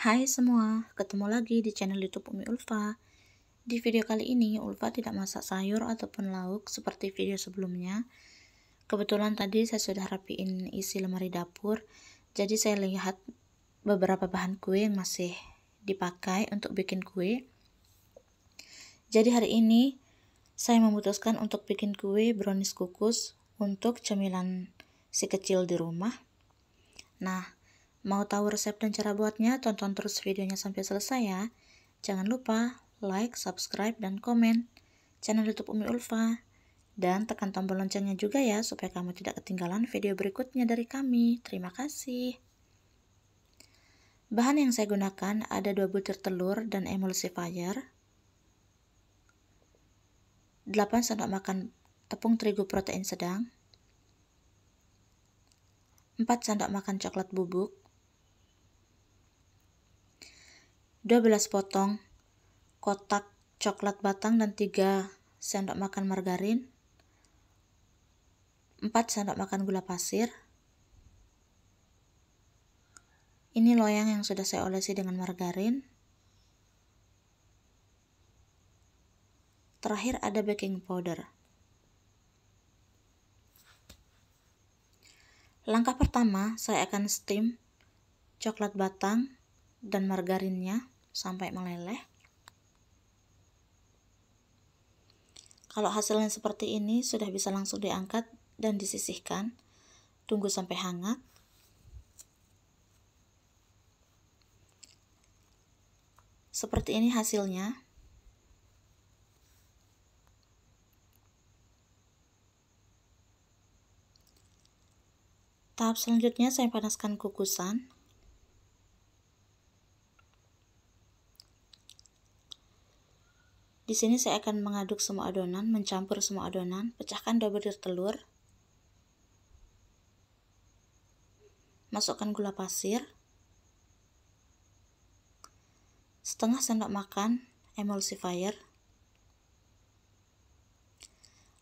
Hai semua, ketemu lagi di channel YouTube Umi Ulfa. Di video kali ini, Ulfa tidak masak sayur ataupun lauk seperti video sebelumnya. Kebetulan tadi saya sudah rapiin isi lemari dapur, jadi saya lihat beberapa bahan kue yang masih dipakai untuk bikin kue. Jadi hari ini saya memutuskan untuk bikin kue brownies kukus untuk cemilan si kecil di rumah. Nah, Mau tahu resep dan cara buatnya? Tonton terus videonya sampai selesai ya. Jangan lupa like, subscribe, dan komen channel YouTube Umi Ulfa. Dan tekan tombol loncengnya juga ya, supaya kamu tidak ketinggalan video berikutnya dari kami. Terima kasih. Bahan yang saya gunakan ada 2 butir telur dan emulsifier, 8 sendok makan tepung terigu protein sedang, 4 sendok makan coklat bubuk, 12 potong kotak coklat batang dan 3 sendok makan margarin 4 sendok makan gula pasir ini loyang yang sudah saya olesi dengan margarin terakhir ada baking powder langkah pertama saya akan steam coklat batang dan margarinnya sampai meleleh. Kalau hasilnya seperti ini sudah bisa langsung diangkat dan disisihkan. Tunggu sampai hangat. Seperti ini hasilnya. Tahap selanjutnya saya panaskan kukusan. Di sini saya akan mengaduk semua adonan, mencampur semua adonan, pecahkan dua butir telur. Masukkan gula pasir. Setengah sendok makan emulsifier.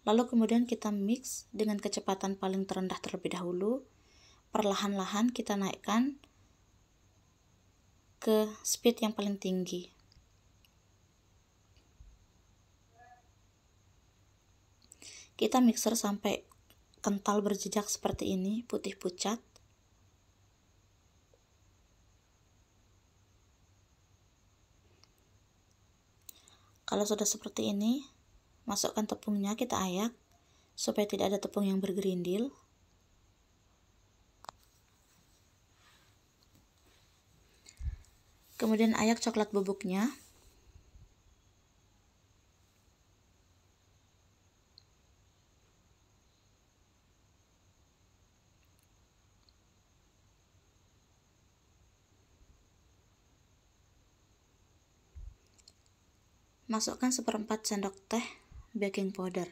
Lalu kemudian kita mix dengan kecepatan paling terendah terlebih dahulu. Perlahan-lahan kita naikkan ke speed yang paling tinggi. Kita mixer sampai kental berjejak seperti ini, putih pucat. Kalau sudah seperti ini, masukkan tepungnya kita ayak supaya tidak ada tepung yang bergerindil. Kemudian ayak coklat bubuknya. Masukkan seperempat sendok teh baking powder.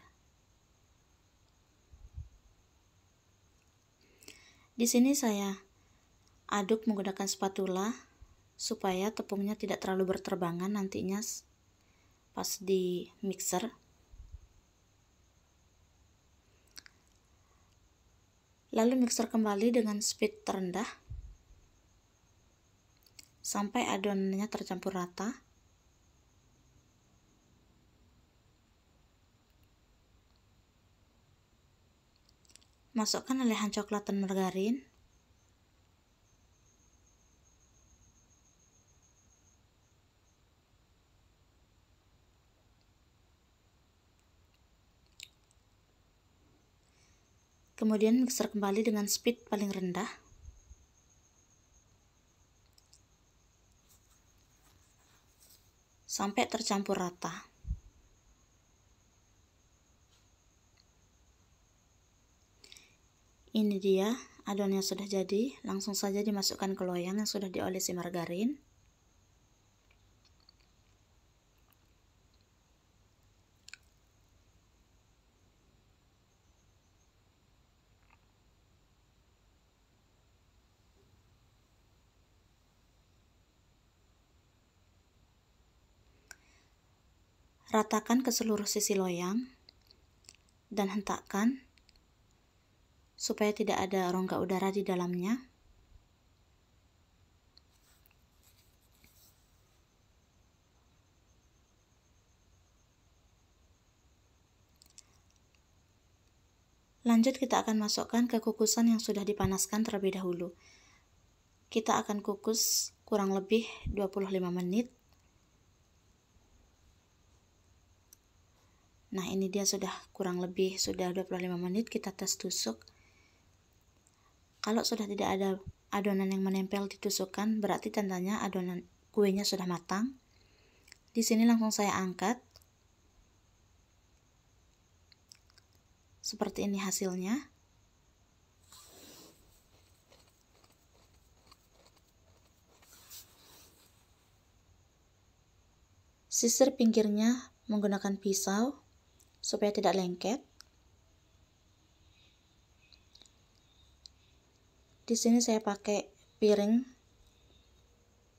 Di sini saya aduk menggunakan spatula supaya tepungnya tidak terlalu berterbangan nantinya pas di mixer. Lalu mixer kembali dengan speed terendah sampai adonannya tercampur rata. Masukkan lelehan coklat dan margarin. Kemudian mixer kembali dengan speed paling rendah. Sampai tercampur rata. Ini dia adonan yang sudah jadi, langsung saja dimasukkan ke loyang yang sudah diolesi margarin. Ratakan ke seluruh sisi loyang dan hentakkan supaya tidak ada rongga udara di dalamnya. Lanjut kita akan masukkan ke kukusan yang sudah dipanaskan terlebih dahulu. Kita akan kukus kurang lebih 25 menit. Nah, ini dia sudah kurang lebih sudah 25 menit kita tes tusuk. Kalau sudah tidak ada adonan yang menempel ditusukkan, berarti tandanya adonan kuenya sudah matang. Di sini langsung saya angkat. Seperti ini hasilnya. Sisir pinggirnya menggunakan pisau supaya tidak lengket. di sini saya pakai piring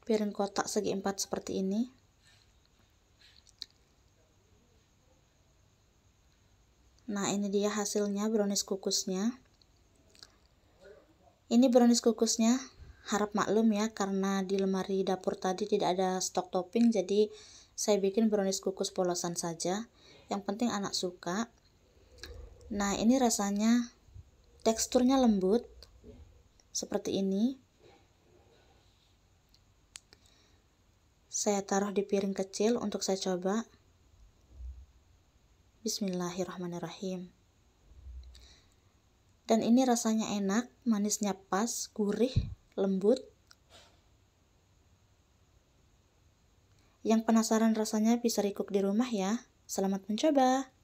piring kotak segi empat seperti ini nah ini dia hasilnya brownies kukusnya ini brownies kukusnya harap maklum ya karena di lemari dapur tadi tidak ada stok topping jadi saya bikin brownies kukus polosan saja yang penting anak suka nah ini rasanya teksturnya lembut seperti ini. Saya taruh di piring kecil untuk saya coba. Bismillahirrahmanirrahim. Dan ini rasanya enak, manisnya pas, gurih, lembut. Yang penasaran rasanya bisa recook di rumah ya. Selamat mencoba.